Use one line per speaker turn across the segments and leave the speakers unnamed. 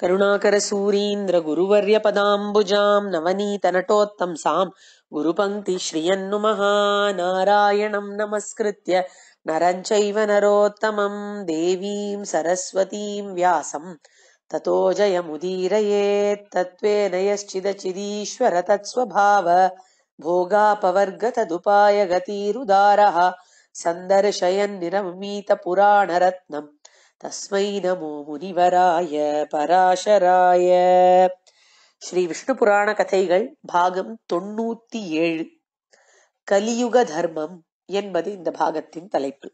करुणाकरसूरीन्द्रगुरुवर्यपदाम्बुजाम् नवनीतनटोत्तम् साम् गुरुपङ्क्तिः नमस्कृत्य नरम् चैव नरोत्तमम् देवीम् सरस्वतीम् व्यासम् ततोजयमुदीरयेत्तत्त्वेन नयश्चिदचिदीश्वर तत्स्वभाव भोगापवर्गतदुपायगतिरुदारः सन्दर्शयन्निरमीतपुराणरत्नम् தஸ்மை நமோ முனிவராய பராசராய ஸ்ரீ விஷ்ணு புராண கதைகள் பாகம் தொண்ணூத்தி ஏழு கலியுக தர்மம் என்பது இந்த பாகத்தின் தலைப்பு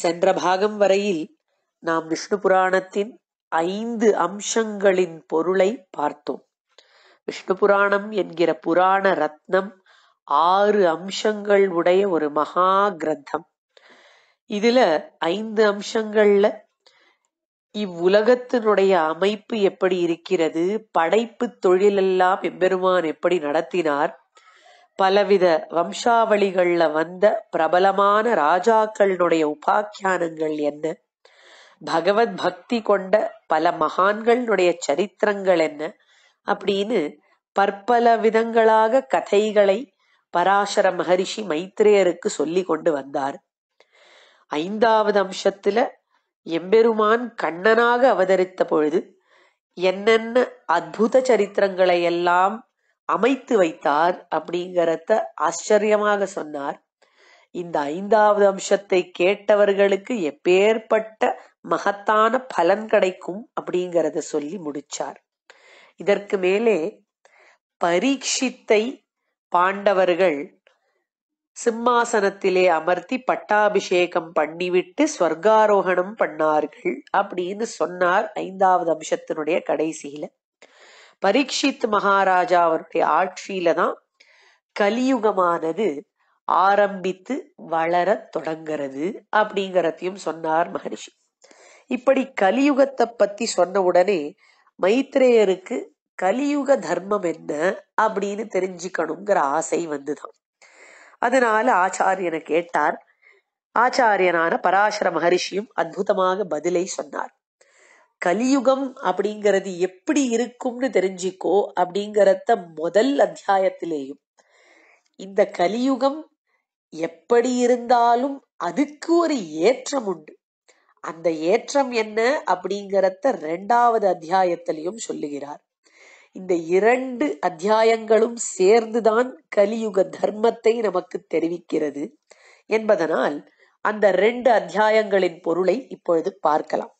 சென்ற பாகம் வரையில் நாம் விஷ்ணு புராணத்தின் ஐந்து அம்சங்களின் பொருளை பார்த்தோம் விஷ்ணு புராணம் என்கிற புராண ரத்னம் ஆறு அம்சங்கள் உடைய ஒரு மகா கிரந்தம் இதுல ஐந்து அம்சங்கள்ல இவ்வுலகத்தினுடைய அமைப்பு எப்படி இருக்கிறது படைப்பு தொழிலெல்லாம் எம்பெருமான் எப்படி நடத்தினார் பலவித வம்சாவளிகள்ல வந்த பிரபலமான ராஜாக்களினுடைய உபாக்கியானங்கள் என்ன பகவத் பக்தி கொண்ட பல மகான்களுடைய சரித்திரங்கள் என்ன அப்படின்னு பற்பல விதங்களாக கதைகளை பராசர மகரிஷி மைத்ரேயருக்கு சொல்லி கொண்டு வந்தார் ஐந்தாவது அம்சத்துல எம்பெருமான் கண்ணனாக அவதரித்த பொழுது என்னென்ன அற்புத சரித்திரங்களை எல்லாம் அமைத்து வைத்தார் அப்படிங்கிறத ஆச்சரியமாக சொன்னார் இந்த ஐந்தாவது அம்சத்தை கேட்டவர்களுக்கு எப்பேற்பட்ட மகத்தான பலன் கிடைக்கும் அப்படிங்கிறத சொல்லி முடிச்சார் இதற்கு மேலே பரீட்சித்தை பாண்டவர்கள் சிம்மாசனத்திலே அமர்த்தி பட்டாபிஷேகம் பண்ணிவிட்டு ஸ்வர்காரோகணம் பண்ணார்கள் அப்படின்னு சொன்னார் ஐந்தாவது அம்சத்தினுடைய கடைசியில பரீட்சித் மகாராஜா அவருடைய ஆட்சியில தான் கலியுகமானது ஆரம்பித்து வளர தொடங்கிறது அப்படிங்கிறதையும் சொன்னார் மகரிஷி இப்படி கலியுகத்தை பத்தி சொன்ன உடனே மைத்ரேயருக்கு கலியுக தர்மம் என்ன அப்படின்னு தெரிஞ்சுக்கணுங்கிற ஆசை வந்துதான் அதனால ஆச்சாரியனை கேட்டார் ஆச்சாரியனான பராசர மகரிஷியும் அற்புதமாக பதிலை சொன்னார் கலியுகம் அப்படிங்கிறது எப்படி இருக்கும்னு தெரிஞ்சிக்கோ அப்படிங்கிறத முதல் அத்தியாயத்திலேயும் இந்த கலியுகம் எப்படி இருந்தாலும் அதுக்கு ஒரு ஏற்றம் உண்டு அந்த ஏற்றம் என்ன அப்படிங்கிறத ரெண்டாவது அத்தியாயத்திலையும் சொல்லுகிறார் இந்த இரண்டு அத்தியாயங்களும் சேர்ந்துதான் கலியுக தர்மத்தை நமக்கு தெரிவிக்கிறது என்பதனால் அந்த ரெண்டு அத்தியாயங்களின் பொருளை இப்பொழுது பார்க்கலாம்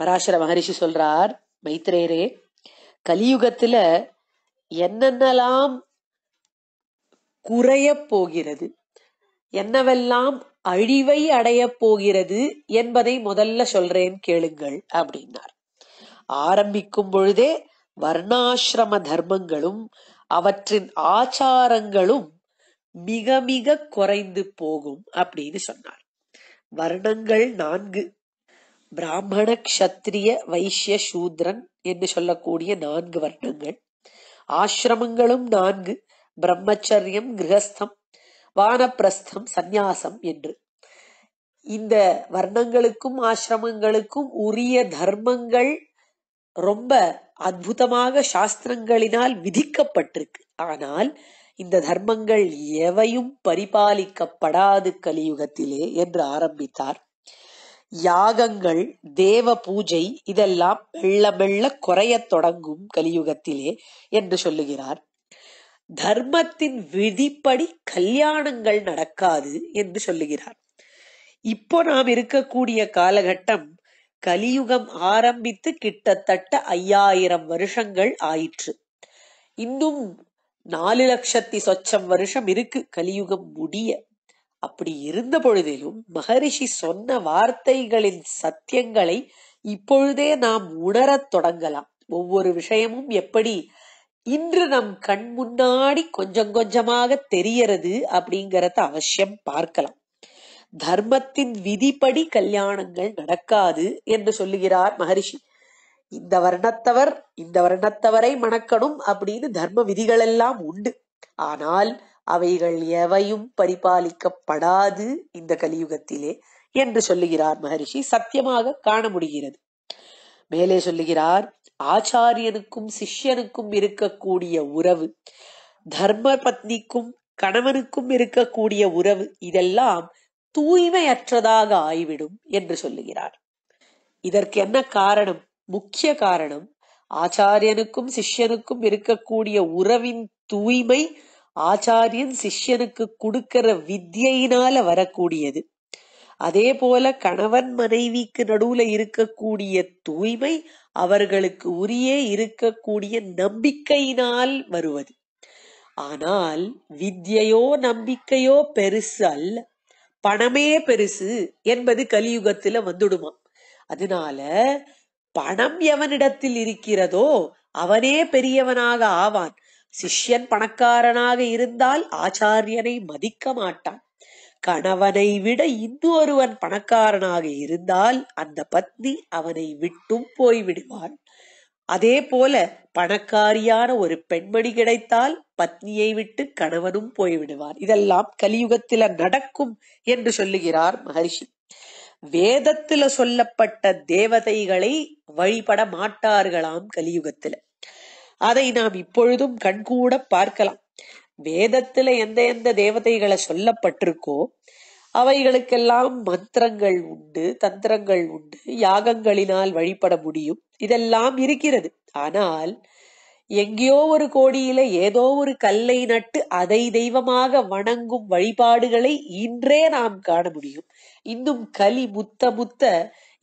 பராசர மகரிஷி சொல்றார் மைத்ரேரே கலியுகத்துல என்னென்னலாம் குறைய போகிறது என்னவெல்லாம் அழிவை அடைய போகிறது என்பதை முதல்ல சொல்றேன் கேளுங்கள் அப்படின்னார் ஆரம்பிக்கும் பொழுதே வர்ணாசிரம தர்மங்களும் அவற்றின் ஆச்சாரங்களும் மிக மிக குறைந்து போகும் அப்படின்னு சொன்னார் வர்ணங்கள் நான்கு பிராமண கத்திரிய வைசிய சூத்ரன் என்று சொல்லக்கூடிய நான்கு வர்ணங்கள் ஆசிரமங்களும் நான்கு பிரம்மச்சரியம் கிரகஸ்தம் வானப்பிரஸ்தம் சந்நியாசம் என்று இந்த வர்ணங்களுக்கும் ஆசிரமங்களுக்கும் உரிய தர்மங்கள் ரொம்ப அற்புதமாக சாஸ்திரங்களினால் விதிக்கப்பட்டிருக்கு ஆனால் இந்த தர்மங்கள் எவையும் பரிபாலிக்கப்படாது கலியுகத்திலே என்று ஆரம்பித்தார் யாகங்கள் தேவ பூஜை இதெல்லாம் மெல்ல மெல்ல குறையத் தொடங்கும் கலியுகத்திலே என்று சொல்லுகிறார் தர்மத்தின் விதிப்படி கல்யாணங்கள் நடக்காது என்று சொல்லுகிறார் இப்போ நாம் இருக்கக்கூடிய காலகட்டம் கலியுகம் ஆரம்பித்து கிட்டத்தட்ட ஐயாயிரம் வருஷங்கள் ஆயிற்று. இன்னும் நாலு லட்சத்தி சொச்சம் வருஷம் இருக்கு கலியுகம் முடிய. அப்படி இருந்த பொழுதிலும் மகரிஷி சொன்ன வார்த்தைகளின் சத்தியங்களை இப்பொழுதே நாம் உணரத் தொடங்கலாம். ஒவ்வொரு விஷயமும் எப்படி இன்று நம் கண் முன்னாடி கொஞ்சம் கொஞ்சமாக தெரியறது அப்படிங்கறத அவசியம் பார்க்கலாம். தர்மத்தின் விதிப்படி கல்யாணங்கள் நடக்காது என்று சொல்லுகிறார் மகரிஷி இந்த வருணத்தவர் இந்த வருணத்தவரை மணக்கணும் அப்படின்னு தர்ம விதிகள் எல்லாம் உண்டு ஆனால் அவைகள் எவையும் பரிபாலிக்கப்படாது இந்த கலியுகத்திலே என்று சொல்லுகிறார் மகரிஷி சத்தியமாக காண முடிகிறது மேலே சொல்லுகிறார் ஆச்சாரியனுக்கும் சிஷ்யனுக்கும் இருக்கக்கூடிய உறவு தர்ம பத்னிக்கும் கணவனுக்கும் இருக்கக்கூடிய உறவு இதெல்லாம் தூய்மையற்றதாக ஆய்விடும் என்று சொல்லுகிறார் இதற்கு என்ன காரணம் முக்கிய காரணம் ஆச்சாரியனுக்கும் சிஷ்யனுக்கும் இருக்கக்கூடிய உறவின் தூய்மை ஆச்சாரியன் சிஷ்யனுக்கு கொடுக்கிற வித்தியினால வரக்கூடியது அதே போல கணவன் மனைவிக்கு நடுவுல இருக்கக்கூடிய தூய்மை அவர்களுக்கு உரிய இருக்கக்கூடிய நம்பிக்கையினால் வருவது ஆனால் வித்தியையோ நம்பிக்கையோ பெருசு அல்ல பணமே பெருசு என்பது கலியுகத்துல வந்துடுமா அதனால பணம் எவனிடத்தில் இருக்கிறதோ அவனே பெரியவனாக ஆவான் சிஷ்யன் பணக்காரனாக இருந்தால் ஆச்சாரியனை மதிக்க மாட்டான் கணவனை விட இன்னொருவன் பணக்காரனாக இருந்தால் அந்த பத்னி அவனை விட்டும் போய்விடுவான் அதே போல பணக்காரியான ஒரு பெண்மணி கிடைத்தால் பத்னியை விட்டு கணவனும் போய்விடுவார் இதெல்லாம் கலியுகத்தில நடக்கும் என்று சொல்லுகிறார் மகரிஷி வேதத்துல சொல்லப்பட்ட தேவதைகளை வழிபட மாட்டார்களாம் கலியுகத்துல அதை நாம் இப்பொழுதும் கண்கூட பார்க்கலாம் வேதத்துல எந்த எந்த தேவதைகளை சொல்லப்பட்டிருக்கோ அவைகளுக்கெல்லாம் மந்திரங்கள் உண்டு தந்திரங்கள் உண்டு யாகங்களினால் வழிபட முடியும் இதெல்லாம் இருக்கிறது ஆனால் எங்கேயோ ஒரு கோடியில ஏதோ ஒரு கல்லை நட்டு அதை தெய்வமாக வணங்கும் வழிபாடுகளை இன்றே நாம் காண முடியும் இன்னும் கலி முத்த முத்த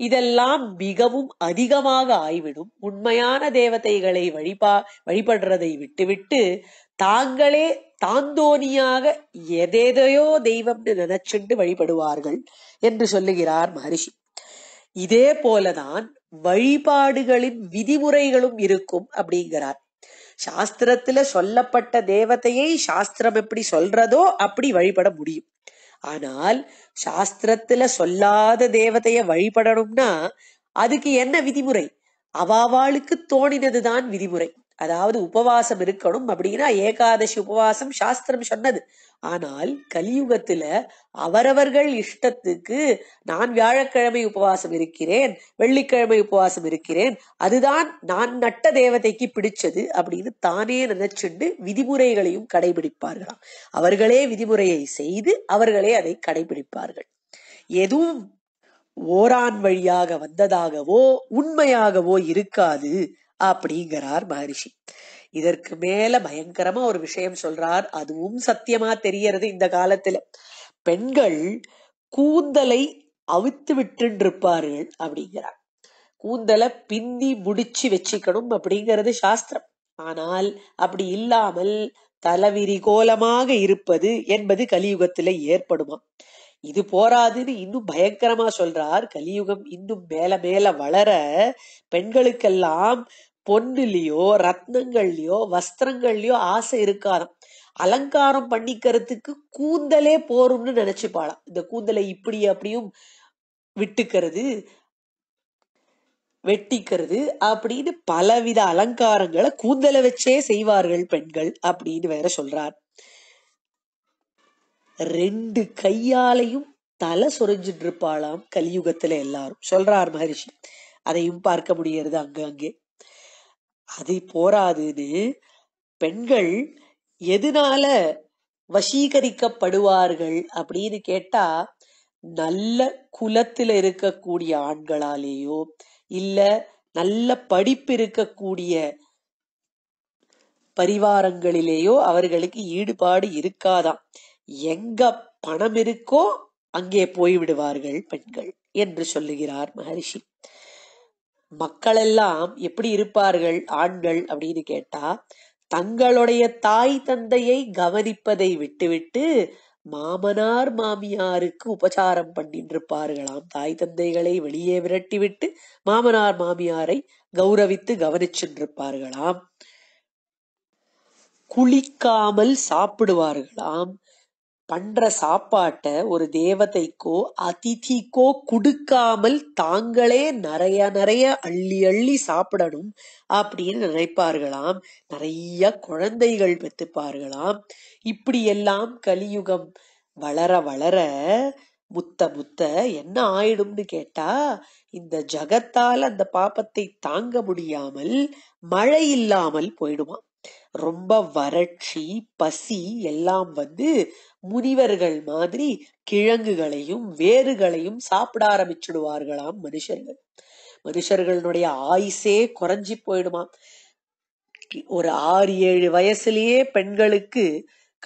இதெல்லாம் மிகவும் அதிகமாக ஆய்விடும் உண்மையான தேவதைகளை வழிபா வழிபடுறதை விட்டுவிட்டு தாங்களே தாந்தோனியாக எதேதையோ தெய்வம்னு நினைச்சுண்டு வழிபடுவார்கள் என்று சொல்லுகிறார் மகரிஷி இதே போலதான் வழிபாடுகளின் விதிமுறைகளும் இருக்கும் அப்படிங்கிறார் சாஸ்திரத்துல சொல்லப்பட்ட தேவதையை சாஸ்திரம் எப்படி சொல்றதோ அப்படி வழிபட முடியும் ஆனால் சாஸ்திரத்துல சொல்லாத தேவதைய வழிபடணும்னா அதுக்கு என்ன விதிமுறை அவாவாளுக்கு தோணினதுதான் விதிமுறை அதாவது உபவாசம் இருக்கணும் அப்படின்னா ஏகாதசி உபவாசம் சாஸ்திரம் சொன்னது ஆனால் கலியுகத்துல அவரவர்கள் இஷ்டத்துக்கு நான் வியாழக்கிழமை உபவாசம் இருக்கிறேன் வெள்ளிக்கிழமை உபவாசம் இருக்கிறேன் அதுதான் நான் நட்ட தேவதைக்கு பிடிச்சது அப்படின்னு தானே நினைச்சுண்டு விதிமுறைகளையும் கடைபிடிப்பார்களாம் அவர்களே விதிமுறையை செய்து அவர்களே அதை கடைபிடிப்பார்கள் எதுவும் ஓரான் வழியாக வந்ததாகவோ உண்மையாகவோ இருக்காது அப்படிங்கிறார் மகரிஷி இதற்கு மேல பயங்கரமா ஒரு விஷயம் சொல்றார் அதுவும் சத்தியமா தெரியறது இந்த காலத்துல பெண்கள் கூந்தலை அவித்து விட்டு இருப்பார்கள் அப்படிங்கிறார் கூந்தலை பிந்தி முடிச்சு வச்சுக்கணும் அப்படிங்கிறது சாஸ்திரம் ஆனால் அப்படி இல்லாமல் தலைவிரி கோலமாக இருப்பது என்பது கலியுகத்துல ஏற்படுமா இது போராதுன்னு இன்னும் பயங்கரமா சொல்றார் கலியுகம் இன்னும் மேல மேல வளர பெண்களுக்கெல்லாம் பொண்ணுலேயோ ரத்னங்கள்லையோ வஸ்திரங்கள்லையோ ஆசை இருக்காதாம் அலங்காரம் பண்ணிக்கிறதுக்கு கூந்தலே போரும்னு நினைச்சுப்பாளாம் இந்த கூந்தலை இப்படி அப்படியும் விட்டுக்கிறது வெட்டிக்கிறது அப்படின்னு பலவித அலங்காரங்களை கூந்தலை வச்சே செய்வார்கள் பெண்கள் அப்படின்னு வேற சொல்றார் ரெண்டு கையாலையும் தலை சொரிஞ்சிட்டு இருப்பாளாம் கலியுகத்துல எல்லாரும் சொல்றார் மகரிஷி அதையும் பார்க்க முடியறது அங்க அங்கே அது போராதுன்னு பெண்கள் எதனால வசீகரிக்கப்படுவார்கள் அப்படின்னு கேட்டா நல்ல குலத்துல இருக்கக்கூடிய ஆண்களாலேயோ இல்ல நல்ல படிப்பு இருக்கக்கூடிய பரிவாரங்களிலேயோ அவர்களுக்கு ஈடுபாடு இருக்காதாம் எங்க பணம் இருக்கோ அங்கே போய்விடுவார்கள் பெண்கள் என்று சொல்லுகிறார் மகரிஷி மக்களெல்லாம் எப்படி இருப்பார்கள் ஆண்கள் அப்படின்னு கேட்டா தங்களுடைய தாய் தந்தையை கவனிப்பதை விட்டுவிட்டு மாமனார் மாமியாருக்கு உபச்சாரம் பண்ணிட்டு இருப்பார்களாம் தாய் தந்தைகளை வெளியே விரட்டி விட்டு மாமனார் மாமியாரை கௌரவித்து கவனிச்சுட்டு குளிக்காமல் சாப்பிடுவார்களாம் பண்ற சாப்பாட்டை ஒரு தேவதைக்கோ அதிதிக்கோ கொடுக்காமல் தாங்களே நிறைய நிறைய அள்ளி அள்ளி சாப்பிடணும் அப்படின்னு நினைப்பார்களாம் நிறைய குழந்தைகள் பெற்றுப்பார்களாம் இப்படி எல்லாம் கலியுகம் வளர வளர முத்த முத்த என்ன ஆயிடும்னு கேட்டா இந்த ஜகத்தால் அந்த பாப்பத்தை தாங்க முடியாமல் மழை இல்லாமல் போயிடுமா ரொம்ப வறட்சி பசி எல்லாம் வந்து முனிவர்கள் மாதிரி கிழங்குகளையும் வேறுகளையும் சாப்பிட ஆரம்பிச்சுடுவார்களாம் மனுஷர்கள் மனுஷர்களுடைய ஆயுசே குறைஞ்சி போயிடுமாம் ஒரு ஆறு ஏழு வயசுலயே பெண்களுக்கு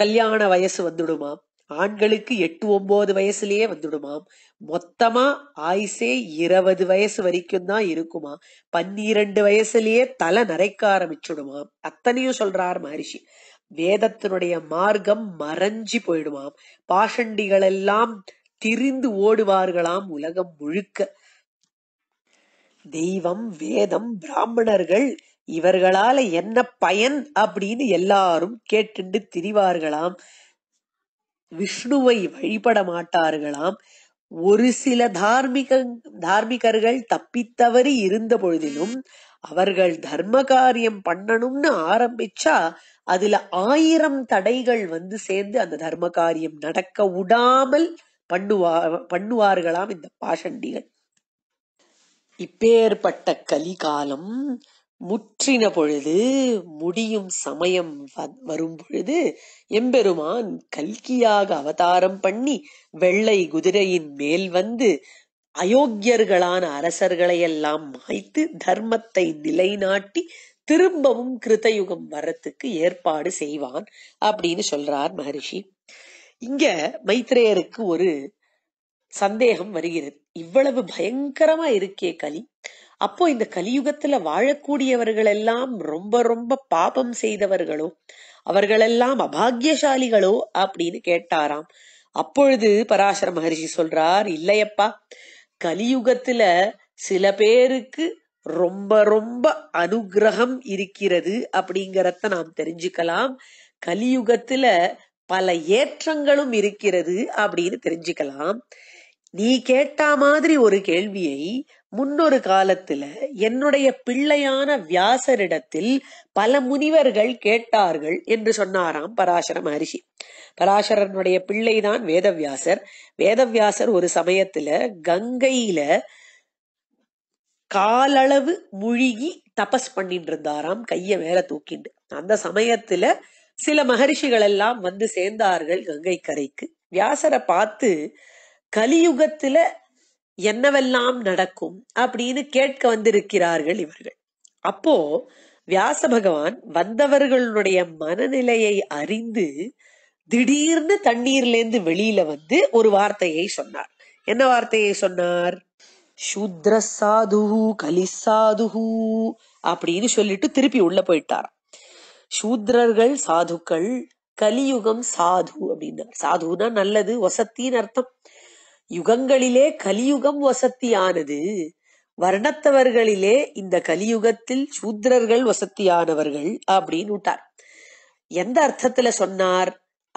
கல்யாண வயசு வந்துடுமாம் ஆண்களுக்கு எட்டு ஒன்பது வயசுலயே வந்துடுமாம் மொத்தமா ஆயுசே இருபது வயசு வரைக்கும் தான் இருக்குமா பன்னிரண்டு வயசுலயே தலை நரைக்க ஆரம்பிச்சுடுமாம் அத்தனையும் சொல்றார் மகரிஷி வேதத்தினுடைய மார்க்கம் மறைஞ்சி போயிடுமாம் பாஷண்டிகள் எல்லாம் திரிந்து ஓடுவார்களாம் உலகம் முழுக்க தெய்வம் வேதம் பிராமணர்கள் இவர்களால என்ன பயன் அப்படின்னு எல்லாரும் கேட்டுண்டு திரிவார்களாம் விஷ்ணுவை வழிபட மாட்டார்களாம் ஒரு சில தார்மிக தார்மிகர்கள் தப்பித்தவறி இருந்த பொழுதிலும் அவர்கள் தர்ம காரியம் பண்ணணும்னு ஆரம்பிச்சா அதுல ஆயிரம் தடைகள் வந்து சேர்ந்து அந்த தர்ம காரியம் நடக்க விடாமல் பண்ணுவா பண்ணுவார்களாம் இந்த பாஷண்டிகள் இப்பேற்பட்ட கலிகாலம் முற்றின பொழுது முடியும் சமயம் வரும் பொழுது எம்பெருமான் கல்கியாக அவதாரம் பண்ணி வெள்ளை குதிரையின் மேல் வந்து அயோக்கியர்களான அரசர்களை எல்லாம் மாய்த்து தர்மத்தை நிலைநாட்டி திரும்பவும் கிருதயுகம் வரத்துக்கு ஏற்பாடு செய்வான் அப்படின்னு சொல்றார் மகரிஷி இங்க மைத்ரேயருக்கு ஒரு சந்தேகம் வருகிறது இவ்வளவு பயங்கரமா இருக்கே கலி அப்போ இந்த கலியுகத்துல வாழக்கூடியவர்கள் எல்லாம் ரொம்ப ரொம்ப பாபம் செய்தவர்களோ அவர்களெல்லாம் அபாகியசாலிகளோ அப்படின்னு கேட்டாராம் அப்பொழுது பராசர மகரிஷி சொல்றார் இல்லையப்பா கலியுகத்துல சில பேருக்கு ரொம்ப ரொம்ப அனுகிரகம் இருக்கிறது அப்படிங்கறத நாம் தெரிஞ்சுக்கலாம் கலியுகத்துல பல ஏற்றங்களும் இருக்கிறது அப்படின்னு தெரிஞ்சுக்கலாம் நீ கேட்ட மாதிரி ஒரு கேள்வியை முன்னொரு காலத்துல என்னுடைய பிள்ளையான வியாசரிடத்தில் பல முனிவர்கள் கேட்டார்கள் என்று சொன்னாராம் பராசர மகரிஷி பராசரனுடைய பிள்ளைதான் வேதவியாசர் வேதவியாசர் ஒரு சமயத்துல கங்கையில காலளவு முழுகி தபஸ் பண்ணிட்டு இருந்தாராம் கைய மேல தூக்கிண்டு அந்த சமயத்துல சில மகரிஷிகள் எல்லாம் வந்து சேர்ந்தார்கள் கங்கை கரைக்கு வியாசரை பார்த்து கலியுகத்துல என்னவெல்லாம் நடக்கும் அப்படின்னு கேட்க வந்திருக்கிறார்கள் இவர்கள் அப்போ வியாச பகவான் வந்தவர்களுடைய மனநிலையை அறிந்து திடீர்னு தண்ணீர்லேருந்து வெளியில வந்து ஒரு வார்த்தையை சொன்னார் என்ன வார்த்தையை சொன்னார் சூத்ர சாது கலிசாது அப்படின்னு சொல்லிட்டு திருப்பி உள்ள போயிட்டார் சூத்ரர்கள் சாதுக்கள் கலியுகம் சாது அப்படின்னார் சாதுனா நல்லது வசத்தின்னு அர்த்தம் யுகங்களிலே கலியுகம் வசத்தியானது வர்ணத்தவர்களிலே இந்த கலியுகத்தில் சூத்ரர்கள் வசத்தியானவர்கள் அப்படின்னு விட்டார் எந்த அர்த்தத்துல சொன்னார்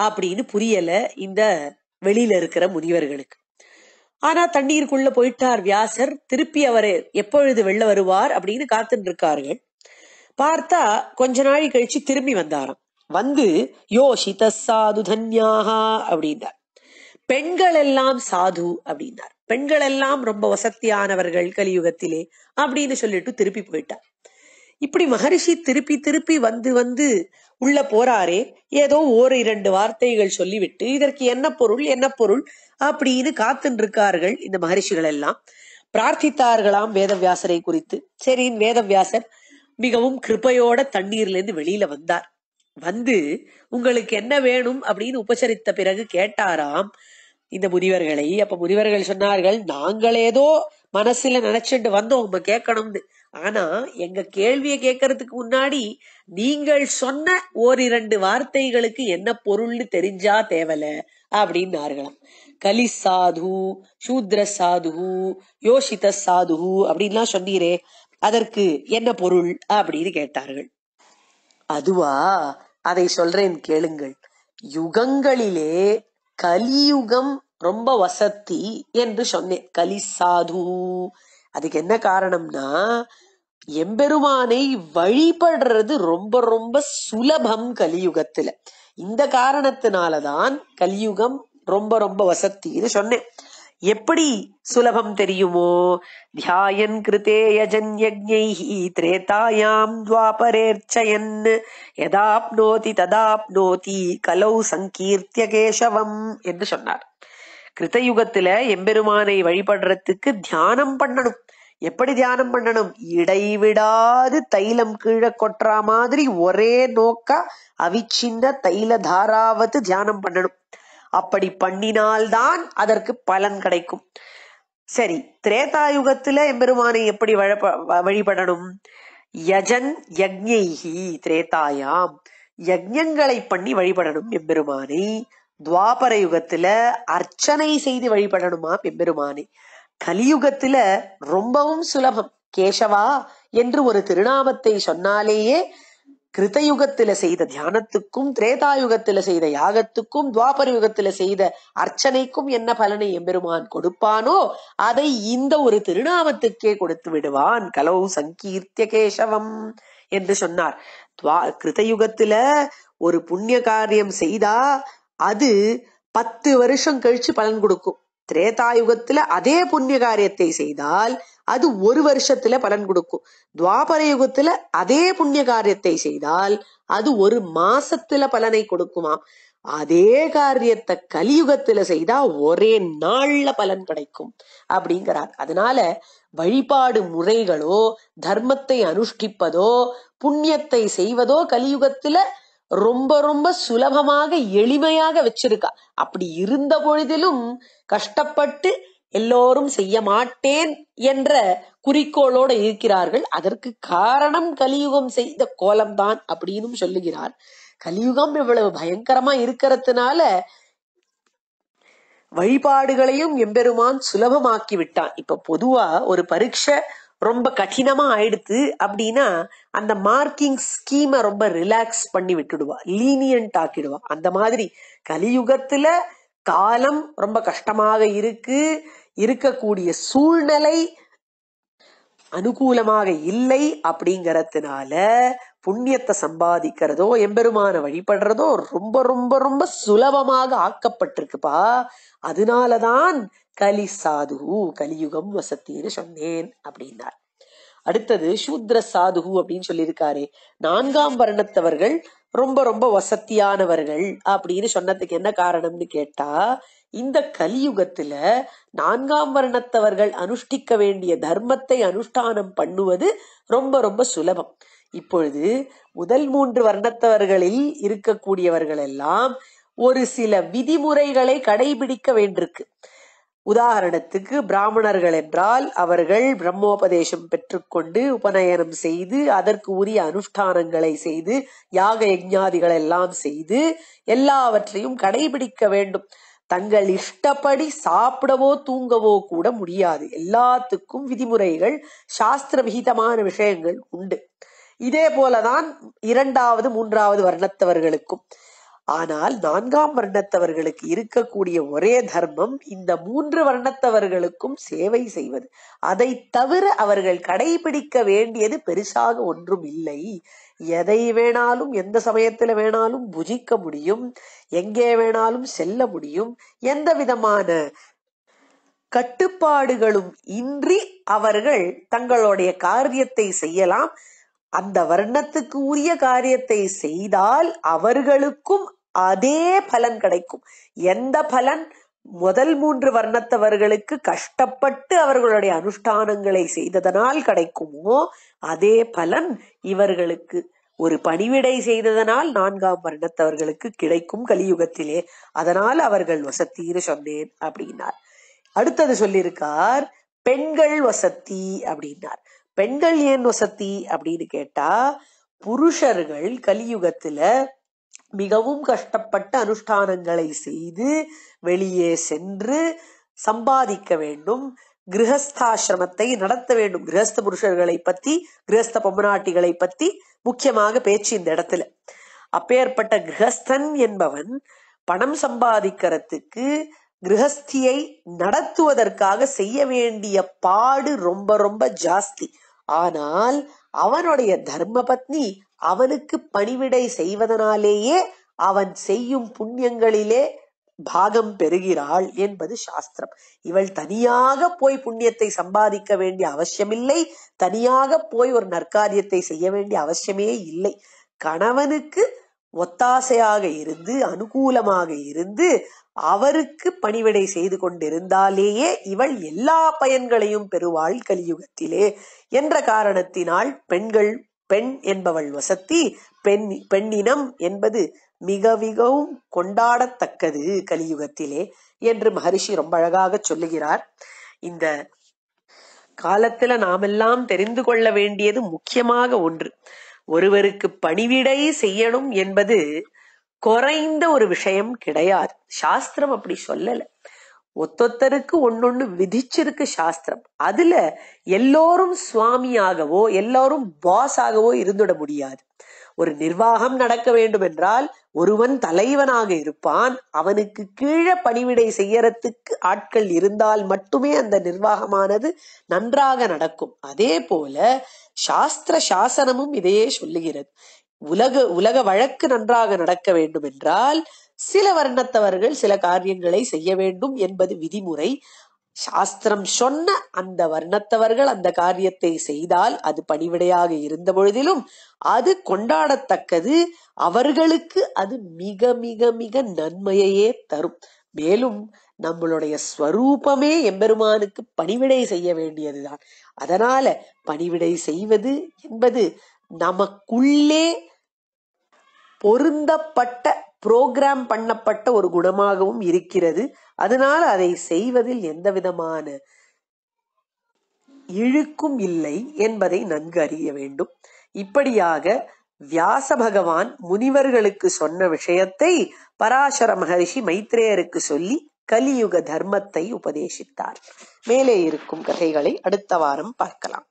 அப்படின்னு புரியல இந்த வெளியில இருக்கிற முனிவர்களுக்கு ஆனா தண்ணீருக்குள்ள போயிட்டார் வியாசர் திருப்பி அவர் எப்பொழுது வெளில வருவார் அப்படின்னு காத்துட்டு இருக்கார்கள் பார்த்தா கொஞ்ச நாள் கழிச்சு திரும்பி வந்தாராம் வந்து யோசித சாது தன்யாகா அப்படின்னார் பெண்கள் எல்லாம் சாது அப்படின்னார் பெண்கள் எல்லாம் ரொம்ப வசத்தியானவர்கள் கலியுகத்திலே அப்படின்னு சொல்லிட்டு திருப்பி போயிட்டார் இப்படி மகரிஷி திருப்பி திருப்பி வந்து வந்து உள்ள போறாரே ஏதோ ஓர் இரண்டு வார்த்தைகள் சொல்லிவிட்டு இதற்கு என்ன பொருள் என்ன பொருள் அப்படின்னு காத்துன்னு இருக்கார்கள் இந்த மகரிஷிகள் எல்லாம் பிரார்த்தித்தார்களாம் வேதவியாசரை குறித்து சரி வேதவியாசர் மிகவும் கிருப்பையோட தண்ணீர்ல இருந்து வெளியில வந்தார் வந்து உங்களுக்கு என்ன வேணும் அப்படின்னு உபசரித்த பிறகு கேட்டாராம் இந்த முனிவர்களை அப்ப முனிவர்கள் சொன்னார்கள் நாங்கள் ஏதோ மனசுல நினைச்சிட்டு வந்தோம் உங்க கேட்கணும்னு ஆனா எங்க கேள்வியை கேட்கறதுக்கு முன்னாடி நீங்கள் சொன்ன ஓரிரண்டு வார்த்தைகளுக்கு என்ன பொருள்னு தெரிஞ்சா தேவல அப்படின்னார்களாம் கலி சாது சூத்ர சாது யோசித சாது அப்படின்லாம் சொன்னீரே அதற்கு என்ன பொருள் அப்படின்னு கேட்டார்கள் அதுவா அதை சொல்றேன் கேளுங்கள் யுகங்களிலே கலியுகம் ரொம்ப வசத்தி என்று சொன்னேன் கலி சாது அதுக்கு என்ன காரணம்னா எம்பெருமானை வழிபடுறது ரொம்ப ரொம்ப சுலபம் கலியுகத்துல இந்த காரணத்தினாலதான் கலியுகம் ரொம்ப ரொம்ப வசத்தின்னு சொன்னேன் எப்படி சுலபம் தெரியுமோ தியாயன் கிருத்தே யஜன் யஜ்ஞைஹி திரேதாயாம் துவாபரேர்ச்சயன் எதாப்னோதி ததாப்னோதி கலௌ சங்கீர்த்திய கேசவம் என்று சொன்னார் கிருதயுகத்துல எம்பெருமானை வழிபடுறதுக்கு தியானம் பண்ணணும் எப்படி தியானம் பண்ணணும் இடைவிடாது தைலம் கீழே கொட்டுற மாதிரி ஒரே நோக்கா அவிச்சின்ன தைல தாராவது தியானம் பண்ணணும் அப்படி பண்ணினால்தான் அதற்கு பலன் கிடைக்கும் சரி திரேதா யுகத்துல எம்பெருமானை எப்படி வழிபடணும் யஜன் யக்ஞைஹி திரேதாயாம் யஜ்யங்களை பண்ணி வழிபடணும் எம்பெருமானை துவாபர யுகத்துல அர்ச்சனை செய்து வழிபடணுமா எம்பெருமானை கலியுகத்துல ரொம்பவும் சுலபம் கேசவா என்று ஒரு திருநாமத்தை சொன்னாலேயே கிருதயுகத்துல செய்த தியானத்துக்கும் திரேதாயுகத்துல செய்த யாகத்துக்கும் துவாபர யுகத்துல செய்த அர்ச்சனைக்கும் என்ன பலனை எம்பெருமான் கொடுப்பானோ அதை இந்த ஒரு திருநாமத்துக்கே கொடுத்து விடுவான் கலோ சங்கீர்த்திய கேசவம் என்று சொன்னார் துவா கிருதயுகத்துல ஒரு புண்ணிய காரியம் செய்தா அது பத்து வருஷம் கழிச்சு பலன் கொடுக்கும் திரேதாயுகத்துல அதே புண்ணிய காரியத்தை செய்தால் அது ஒரு வருஷத்துல பலன் கொடுக்கும் துவாபர யுகத்துல அதே புண்ணிய காரியத்தை செய்தால் அது ஒரு மாசத்துல பலனை கொடுக்குமாம் அதே காரியத்தை கலியுகத்துல செய்தா ஒரே நாள்ல பலன் கிடைக்கும் அப்படிங்கிறார் அதனால வழிபாடு முறைகளோ தர்மத்தை அனுஷ்டிப்பதோ புண்ணியத்தை செய்வதோ கலியுகத்துல ரொம்ப ரொம்ப சுலபமாக எளிமையாக வச்சிருக்கா அப்படி இருந்த பொழுதிலும் கஷ்டப்பட்டு எல்லோரும் செய்ய மாட்டேன் என்ற குறிக்கோளோடு இருக்கிறார்கள் அதற்கு காரணம் கலியுகம் செய்த கோலம்தான் அப்படின்னு சொல்லுகிறார் கலியுகம் இவ்வளவு பயங்கரமா இருக்கிறதுனால வழிபாடுகளையும் எம்பெருமான் சுலபமாக்கி விட்டான் இப்ப பொதுவா ஒரு பரீட்சை ரொம்ப கடினமா ஆயிடுத்து அப்படின்னா அந்த மார்க்கிங் ஸ்கீமை ரொம்ப ரிலாக்ஸ் பண்ணி விட்டுடுவா லீனியன்ட் ஆக்கிடுவா அந்த மாதிரி கலியுகத்துல காலம் ரொம்ப கஷ்டமாக இருக்கு இருக்கக்கூடிய சூழ்நிலை அனுகூலமாக இல்லை அப்படிங்கறதுனால புண்ணியத்தை சம்பாதிக்கிறதோ எம்பெருமான வழிபடுறதோ ரொம்ப ரொம்ப ரொம்ப சுலபமாக ஆக்கப்பட்டிருக்குப்பா அதனாலதான் கலி சாது கலியுகம் வசத்தின்னு சொன்னேன் அப்படின்னார் அடுத்தது சூத்ர சாது அப்படின்னு சொல்லியிருக்காரு நான்காம் வருணத்தவர்கள் ரொம்ப ரொம்ப வசத்தியானவர்கள் அப்படின்னு சொன்னதுக்கு என்ன காரணம்னு கேட்டா இந்த கலியுகத்துல நான்காம் வருணத்தவர்கள் அனுஷ்டிக்க வேண்டிய தர்மத்தை அனுஷ்டானம் பண்ணுவது ரொம்ப ரொம்ப சுலபம் இப்பொழுது முதல் மூன்று வர்ணத்தவர்களில் இருக்கக்கூடியவர்கள் எல்லாம் ஒரு சில விதிமுறைகளை கடைபிடிக்க வேண்டியிருக்கு உதாரணத்துக்கு பிராமணர்கள் என்றால் அவர்கள் பிரம்மோபதேசம் பெற்றுக்கொண்டு உபநயனம் செய்து அதற்கு உரிய அனுஷ்டானங்களை செய்து யாக யஜாதிகள் எல்லாம் செய்து எல்லாவற்றையும் கடைபிடிக்க வேண்டும் தங்கள் இஷ்டப்படி சாப்பிடவோ தூங்கவோ கூட முடியாது எல்லாத்துக்கும் விதிமுறைகள் சாஸ்திர விகிதமான விஷயங்கள் உண்டு இதே போலதான் இரண்டாவது மூன்றாவது வர்ணத்தவர்களுக்கும் ஆனால் நான்காம் வர்ணத்தவர்களுக்கு இருக்கக்கூடிய ஒரே தர்மம் இந்த மூன்று வர்ணத்தவர்களுக்கும் சேவை செய்வது அதை தவிர அவர்கள் கடைபிடிக்க வேண்டியது பெருசாக ஒன்றும் இல்லை எதை வேணாலும் எந்த சமயத்துல வேணாலும் புஜிக்க முடியும் எங்கே வேணாலும் செல்ல முடியும் எந்த விதமான கட்டுப்பாடுகளும் இன்றி அவர்கள் தங்களுடைய காரியத்தை செய்யலாம் அந்த வர்ணத்துக்கு உரிய காரியத்தை செய்தால் அவர்களுக்கும் அதே பலன் கிடைக்கும் எந்த பலன் முதல் மூன்று வர்ணத்தவர்களுக்கு கஷ்டப்பட்டு அவர்களுடைய அனுஷ்டானங்களை செய்ததனால் கிடைக்குமோ அதே பலன் இவர்களுக்கு ஒரு பணிவிடை செய்ததனால் நான்காம் வர்ணத்தவர்களுக்கு கிடைக்கும் கலியுகத்திலே அதனால் அவர்கள் வசத்தின்னு சொன்னேன் அப்படின்னார் அடுத்தது சொல்லியிருக்கார் பெண்கள் வசத்தி அப்படின்னார் பெண்கள் ஏன் வசதி அப்படின்னு கேட்டா புருஷர்கள் கலியுகத்துல மிகவும் கஷ்டப்பட்டு அனுஷ்டானங்களை செய்து வெளியே சென்று சம்பாதிக்க வேண்டும் கிரகஸ்தாசிரமத்தை நடத்த வேண்டும் கிரகஸ்த புருஷர்களை பத்தி கிரகஸ்த பொம்மநாட்டிகளை பத்தி முக்கியமாக பேச்சு இந்த இடத்துல அப்பேற்பட்ட கிரகஸ்தன் என்பவன் பணம் சம்பாதிக்கிறதுக்கு கிரகஸ்தியை நடத்துவதற்காக செய்ய வேண்டிய பாடு ரொம்ப ரொம்ப ஜாஸ்தி ஆனால் அவனுடைய தர்ம பத்னி அவனுக்கு பணிவிடை செய்வதனாலேயே அவன் செய்யும் புண்ணியங்களிலே பாகம் பெறுகிறாள் என்பது சாஸ்திரம் இவள் தனியாக போய் புண்ணியத்தை சம்பாதிக்க வேண்டிய அவசியமில்லை தனியாக போய் ஒரு நற்காரியத்தை செய்ய வேண்டிய அவசியமே இல்லை கணவனுக்கு ஒத்தாசையாக இருந்து அனுகூலமாக இருந்து அவருக்கு பணிவிடை செய்து கொண்டிருந்தாலேயே இவள் எல்லா பயன்களையும் பெறுவாள் கலியுகத்திலே என்ற காரணத்தினால் பெண்கள் பெண் என்பவள் வசத்தி பெண் பெண்ணினம் என்பது மிக மிகவும் கொண்டாடத்தக்கது கலியுகத்திலே என்று மகரிஷி ரொம்ப அழகாக சொல்லுகிறார் இந்த காலத்துல நாமெல்லாம் தெரிந்து கொள்ள வேண்டியது முக்கியமாக ஒன்று ஒருவருக்கு பணிவிடை செய்யணும் என்பது குறைந்த ஒரு விஷயம் கிடையாது சாஸ்திரம் அப்படி சொல்லலை ஒத்தொத்தருக்கு ஒன்னொன்னு விதிச்சிருக்கு சாஸ்திரம் அதுல எல்லோரும் சுவாமியாகவோ எல்லோரும் பாஸ் ஆகவோ இருந்துட முடியாது ஒரு நிர்வாகம் நடக்க வேண்டும் என்றால் ஒருவன் தலைவனாக இருப்பான் அவனுக்கு கீழே பணிவிடை செய்யறதுக்கு ஆட்கள் இருந்தால் மட்டுமே அந்த நிர்வாகமானது நன்றாக நடக்கும் அதே போல சாஸ்திர சாசனமும் இதையே சொல்லுகிறது உலக உலக வழக்கு நன்றாக நடக்க வேண்டும் என்றால் சில வர்ணத்தவர்கள் சில காரியங்களை செய்ய வேண்டும் என்பது விதிமுறை சாஸ்திரம் சொன்ன அந்த வர்ணத்தவர்கள் அந்த காரியத்தை செய்தால் அது பணிவிடையாக இருந்த பொழுதிலும் அது கொண்டாடத்தக்கது அவர்களுக்கு அது மிக மிக மிக நன்மையையே தரும் மேலும் நம்மளுடைய ஸ்வரூபமே எம்பெருமானுக்கு பணிவிடை செய்ய வேண்டியதுதான் அதனால பணிவிடை செய்வது என்பது நமக்குள்ளே பொருந்தப்பட்ட புரோகிராம் பண்ணப்பட்ட ஒரு குணமாகவும் இருக்கிறது அதனால் அதை செய்வதில் எந்த விதமான இழுக்கும் இல்லை என்பதை நன்கு அறிய வேண்டும் இப்படியாக வியாச பகவான் முனிவர்களுக்கு சொன்ன விஷயத்தை பராசர மகரிஷி மைத்ரேயருக்கு சொல்லி கலியுக தர்மத்தை உபதேசித்தார் மேலே இருக்கும் கதைகளை அடுத்த வாரம் பார்க்கலாம்